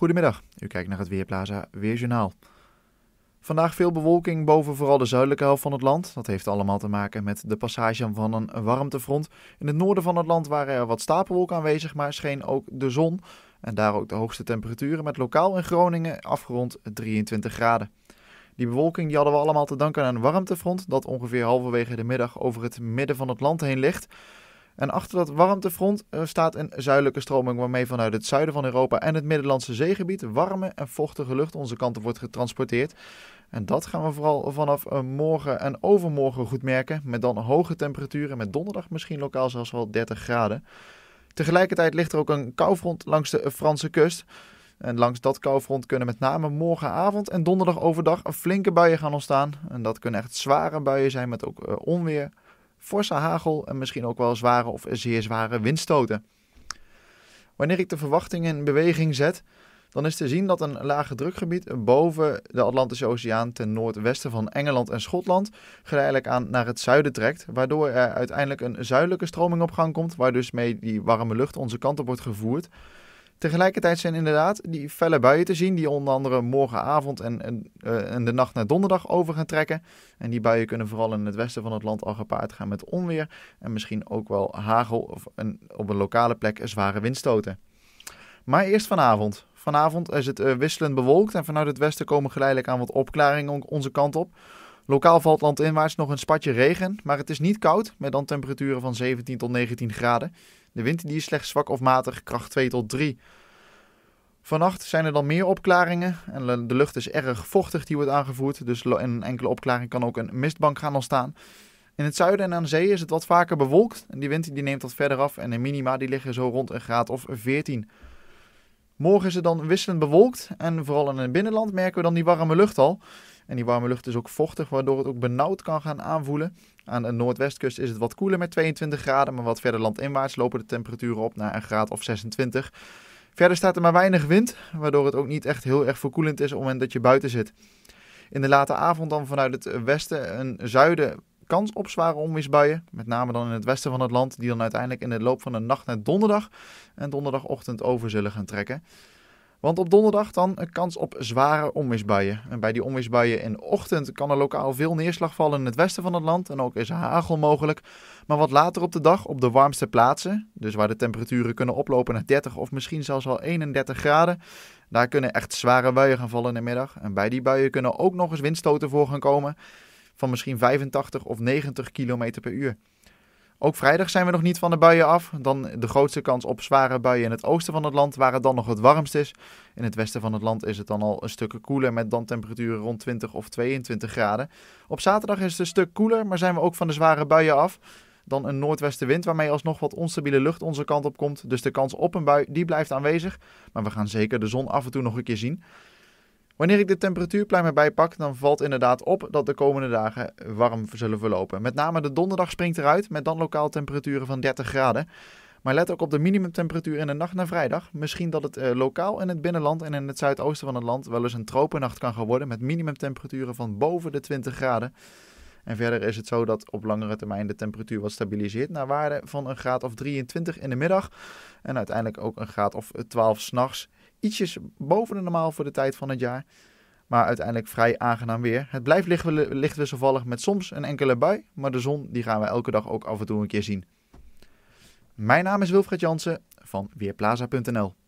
Goedemiddag, u kijkt naar het Weerplaza Weerjournaal. Vandaag veel bewolking boven vooral de zuidelijke helft van het land. Dat heeft allemaal te maken met de passage van een warmtefront. In het noorden van het land waren er wat stapelwolken aanwezig, maar scheen ook de zon. En daar ook de hoogste temperaturen met lokaal in Groningen afgerond 23 graden. Die bewolking die hadden we allemaal te danken aan een warmtefront dat ongeveer halverwege de middag over het midden van het land heen ligt. En achter dat warmtefront eh, staat een zuidelijke stroming waarmee vanuit het zuiden van Europa en het Middellandse zeegebied warme en vochtige lucht onze kant wordt getransporteerd. En dat gaan we vooral vanaf eh, morgen en overmorgen goed merken, met dan hoge temperaturen, met donderdag misschien lokaal zelfs wel 30 graden. Tegelijkertijd ligt er ook een koufront langs de eh, Franse kust. En langs dat koufront kunnen met name morgenavond en donderdag overdag flinke buien gaan ontstaan. En dat kunnen echt zware buien zijn met ook onweer, forse hagel en misschien ook wel zware of zeer zware windstoten. Wanneer ik de verwachtingen in beweging zet, dan is te zien dat een lage drukgebied boven de Atlantische Oceaan ten noordwesten van Engeland en Schotland geleidelijk aan naar het zuiden trekt, waardoor er uiteindelijk een zuidelijke stroming op gang komt, waar dus mee die warme lucht onze kant op wordt gevoerd. Tegelijkertijd zijn inderdaad die felle buien te zien, die onder andere morgenavond en, en, eh, en, de nacht naar donderdag over gaan trekken. En die buien kunnen vooral in het westen van het land al gepaard gaan met onweer en misschien ook wel hagel of een, op een lokale plek zware windstoten. Maar eerst vanavond. Vanavond is het eh, wisselend bewolkt en vanuit het westen komen geleidelijk aan wat opklaringen onze kant op. Lokaal valt landinwaarts nog een spatje regen, maar het is niet koud met dan temperaturen van 17 tot 19 graden. De wind die is slechts zwak of matig, kracht 2 tot 3. Vannacht zijn er dan meer opklaringen en de lucht is erg vochtig die wordt aangevoerd, dus in een enkele opklaring kan ook een mistbank gaan ontstaan. In het zuiden en aan zee is het wat vaker bewolkt en die wind die neemt wat verder af en de minima die liggen zo rond een graad of 14. Morgen is het dan wisselend bewolkt en vooral in het binnenland merken we dan die warme lucht al. En die warme lucht is ook vochtig, waardoor het ook benauwd kan gaan aanvoelen. Aan de noordwestkust is het wat koeler met 22 graden, maar wat verder landinwaarts lopen de temperaturen op naar een graad of 26. Verder staat er maar weinig wind, waardoor het ook niet echt heel erg verkoelend is op het moment dat je buiten zit. In de late avond dan vanuit het westen een zuiden kans op zware onweersbuien. Met name dan in het westen van het land, die dan uiteindelijk in de loop van de nacht naar donderdag en donderdagochtend over zullen gaan trekken. Want op donderdag dan een kans op zware onweersbuien. En bij die onweersbuien in de ochtend kan er lokaal veel neerslag vallen in het westen van het land en ook is hagel mogelijk. Maar wat later op de dag op de warmste plaatsen, dus waar de temperaturen kunnen oplopen naar 30 of misschien zelfs al 31 graden, daar kunnen echt zware buien gaan vallen in de middag. En bij die buien kunnen ook nog eens windstoten voor gaan komen van misschien 85 of 90 km per uur. Ook vrijdag zijn we nog niet van de buien af. Dan de grootste kans op zware buien in het oosten van het land, waar het dan nog het warmst is. In het westen van het land is het dan al een stuk koeler, met dan temperaturen rond 20 of 22 graden. Op zaterdag is het een stuk koeler, maar zijn we ook van de zware buien af. Dan een noordwestenwind, waarmee alsnog wat onstabiele lucht onze kant op komt. Dus de kans op een bui die blijft aanwezig. Maar we gaan zeker de zon af en toe nog een keer zien. Wanneer ik de temperatuurplein erbij pak, dan valt inderdaad op dat de komende dagen warm zullen verlopen. Met name de donderdag springt eruit met dan lokaal temperaturen van 30 graden. Maar let ook op de minimumtemperatuur in de nacht naar vrijdag. Misschien dat het eh, lokaal in het binnenland en in het zuidoosten van het land wel eens een tropennacht kan gaan worden met minimumtemperaturen van boven de 20 graden. En verder is het zo dat op langere termijn de temperatuur wat stabiliseert naar waarde van een graad of 23 in de middag en uiteindelijk ook een graad of 12 s'nachts ietsjes boven de normaal voor de tijd van het jaar. Maar uiteindelijk vrij aangenaam weer. Het blijft licht, wisselvallig met soms een enkele bui. Maar de zon die gaan we elke dag ook af en toe een keer zien. Mijn naam is Wilfred Jansen van Weerplaza.nl.